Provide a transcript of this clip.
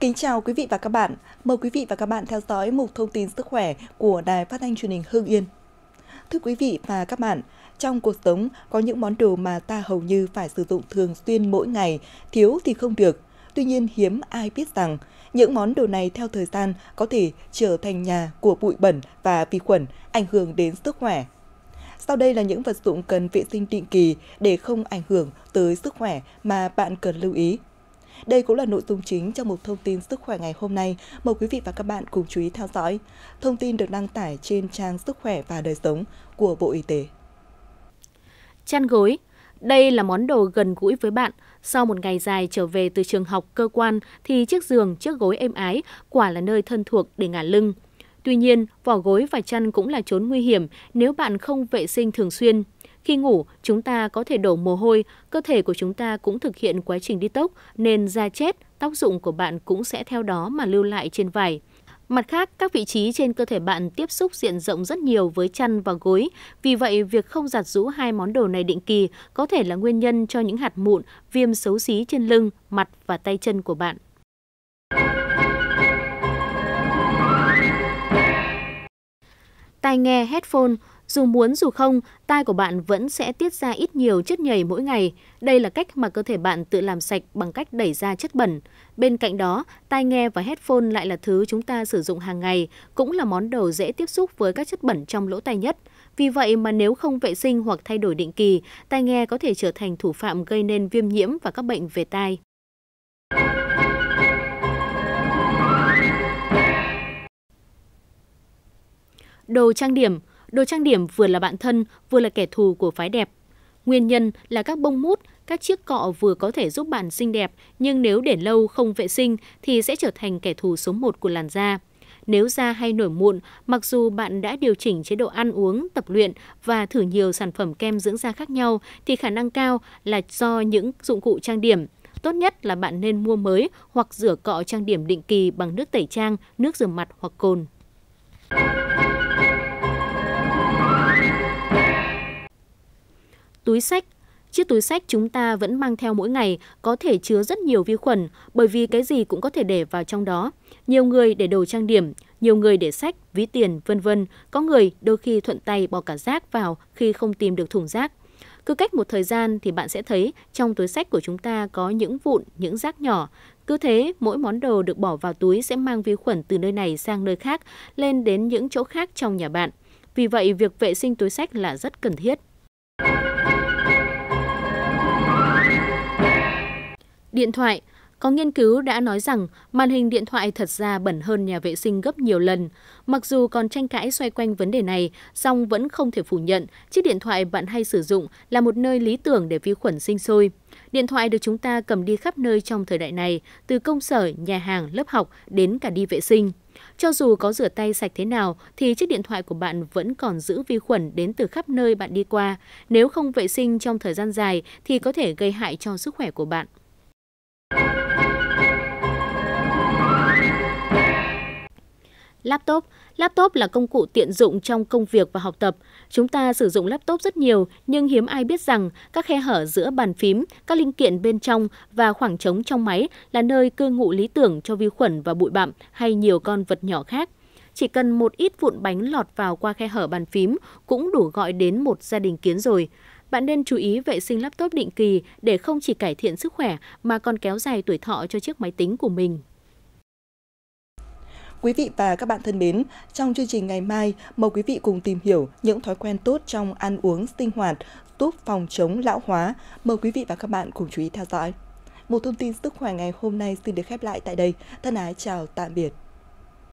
Kính chào quý vị và các bạn. Mời quý vị và các bạn theo dõi mục thông tin sức khỏe của Đài Phát thanh Truyền hình Hưng Yên. Thưa quý vị và các bạn, trong cuộc sống có những món đồ mà ta hầu như phải sử dụng thường xuyên mỗi ngày, thiếu thì không được. Tuy nhiên hiếm ai biết rằng những món đồ này theo thời gian có thể trở thành nhà của bụi bẩn và vi khuẩn ảnh hưởng đến sức khỏe. Sau đây là những vật dụng cần vệ sinh định kỳ để không ảnh hưởng tới sức khỏe mà bạn cần lưu ý. Đây cũng là nội dung chính trong một thông tin sức khỏe ngày hôm nay. Mời quý vị và các bạn cùng chú ý theo dõi. Thông tin được đăng tải trên trang Sức khỏe và đời sống của Bộ Y tế. Chăn gối, đây là món đồ gần gũi với bạn. Sau một ngày dài trở về từ trường học, cơ quan thì chiếc giường, chiếc gối êm ái quả là nơi thân thuộc để ngả lưng. Tuy nhiên, vỏ gối và chăn cũng là chốn nguy hiểm nếu bạn không vệ sinh thường xuyên, khi ngủ, chúng ta có thể đổ mồ hôi, cơ thể của chúng ta cũng thực hiện quá trình đi tốc nên da chết, tóc dụng của bạn cũng sẽ theo đó mà lưu lại trên vải. Mặt khác, các vị trí trên cơ thể bạn tiếp xúc diện rộng rất nhiều với chăn và gối, vì vậy việc không giặt rũ hai món đồ này định kỳ có thể là nguyên nhân cho những hạt mụn, viêm xấu xí trên lưng, mặt và tay chân của bạn. Tai nghe headphone dù muốn dù không, tai của bạn vẫn sẽ tiết ra ít nhiều chất nhầy mỗi ngày. Đây là cách mà cơ thể bạn tự làm sạch bằng cách đẩy ra chất bẩn. Bên cạnh đó, tai nghe và headphone lại là thứ chúng ta sử dụng hàng ngày, cũng là món đồ dễ tiếp xúc với các chất bẩn trong lỗ tai nhất. Vì vậy mà nếu không vệ sinh hoặc thay đổi định kỳ, tai nghe có thể trở thành thủ phạm gây nên viêm nhiễm và các bệnh về tai. Đồ trang điểm Đồ trang điểm vừa là bạn thân, vừa là kẻ thù của phái đẹp. Nguyên nhân là các bông mút, các chiếc cọ vừa có thể giúp bạn xinh đẹp, nhưng nếu để lâu không vệ sinh thì sẽ trở thành kẻ thù số một của làn da. Nếu da hay nổi mụn, mặc dù bạn đã điều chỉnh chế độ ăn uống, tập luyện và thử nhiều sản phẩm kem dưỡng da khác nhau thì khả năng cao là do những dụng cụ trang điểm. Tốt nhất là bạn nên mua mới hoặc rửa cọ trang điểm định kỳ bằng nước tẩy trang, nước rửa mặt hoặc cồn. túi sách Chiếc túi sách chúng ta vẫn mang theo mỗi ngày có thể chứa rất nhiều vi khuẩn bởi vì cái gì cũng có thể để vào trong đó. Nhiều người để đồ trang điểm, nhiều người để sách, ví tiền, vân vân. Có người đôi khi thuận tay bỏ cả rác vào khi không tìm được thùng rác. Cứ cách một thời gian thì bạn sẽ thấy trong túi sách của chúng ta có những vụn, những rác nhỏ. Cứ thế, mỗi món đồ được bỏ vào túi sẽ mang vi khuẩn từ nơi này sang nơi khác, lên đến những chỗ khác trong nhà bạn. Vì vậy, việc vệ sinh túi sách là rất cần thiết. Điện thoại có nghiên cứu đã nói rằng màn hình điện thoại thật ra bẩn hơn nhà vệ sinh gấp nhiều lần. Mặc dù còn tranh cãi xoay quanh vấn đề này, song vẫn không thể phủ nhận chiếc điện thoại bạn hay sử dụng là một nơi lý tưởng để vi khuẩn sinh sôi. Điện thoại được chúng ta cầm đi khắp nơi trong thời đại này, từ công sở, nhà hàng, lớp học đến cả đi vệ sinh. Cho dù có rửa tay sạch thế nào thì chiếc điện thoại của bạn vẫn còn giữ vi khuẩn đến từ khắp nơi bạn đi qua. Nếu không vệ sinh trong thời gian dài thì có thể gây hại cho sức khỏe của bạn. Laptop Laptop là công cụ tiện dụng trong công việc và học tập. Chúng ta sử dụng laptop rất nhiều nhưng hiếm ai biết rằng các khe hở giữa bàn phím, các linh kiện bên trong và khoảng trống trong máy là nơi cư ngụ lý tưởng cho vi khuẩn và bụi bặm hay nhiều con vật nhỏ khác. Chỉ cần một ít vụn bánh lọt vào qua khe hở bàn phím cũng đủ gọi đến một gia đình kiến rồi. Bạn nên chú ý vệ sinh laptop định kỳ để không chỉ cải thiện sức khỏe mà còn kéo dài tuổi thọ cho chiếc máy tính của mình. Quý vị và các bạn thân mến, trong chương trình ngày mai, mời quý vị cùng tìm hiểu những thói quen tốt trong ăn uống sinh hoạt giúp phòng chống lão hóa. Mời quý vị và các bạn cùng chú ý theo dõi. Một thông tin sức khỏe ngày hôm nay xin được khép lại tại đây. Thân ái chào tạm biệt.